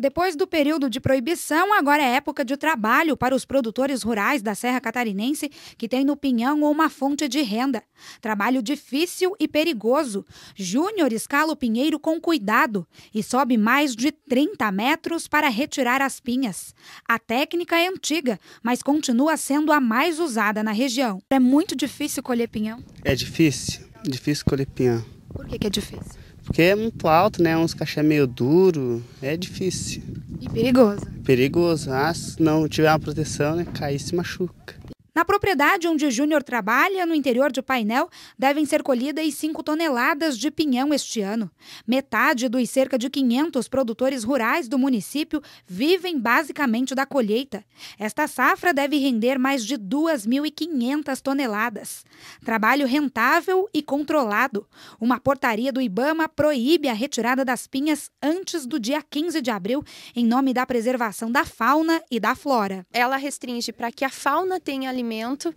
Depois do período de proibição, agora é época de trabalho para os produtores rurais da Serra Catarinense que têm no pinhão uma fonte de renda. Trabalho difícil e perigoso. Júnior escala o pinheiro com cuidado e sobe mais de 30 metros para retirar as pinhas. A técnica é antiga, mas continua sendo a mais usada na região. É muito difícil colher pinhão? É difícil, difícil colher pinhão. Por que, que é difícil? Porque é muito alto, né? Uns cachê meio duro, é difícil. E perigoso. Perigoso. Ah, se não tiver uma proteção, né? Cair se machuca. Na propriedade onde Júnior trabalha, no interior de Painel, devem ser colhidas 5 toneladas de pinhão este ano. Metade dos cerca de 500 produtores rurais do município vivem basicamente da colheita. Esta safra deve render mais de 2.500 toneladas. Trabalho rentável e controlado. Uma portaria do Ibama proíbe a retirada das pinhas antes do dia 15 de abril, em nome da preservação da fauna e da flora. Ela restringe para que a fauna tenha alimentação alimento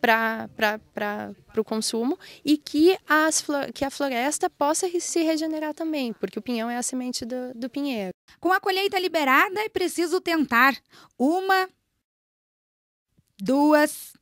para o consumo e que, as, que a floresta possa se regenerar também, porque o pinhão é a semente do, do pinheiro. Com a colheita liberada, é preciso tentar uma, duas,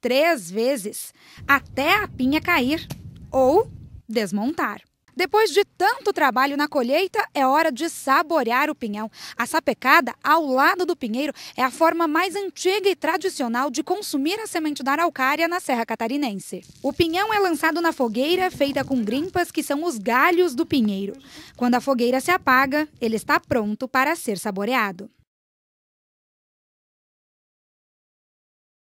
três vezes até a pinha cair ou desmontar. Depois de tanto trabalho na colheita, é hora de saborear o pinhão. A sapecada, ao lado do pinheiro, é a forma mais antiga e tradicional de consumir a semente da araucária na Serra Catarinense. O pinhão é lançado na fogueira, feita com grimpas que são os galhos do pinheiro. Quando a fogueira se apaga, ele está pronto para ser saboreado.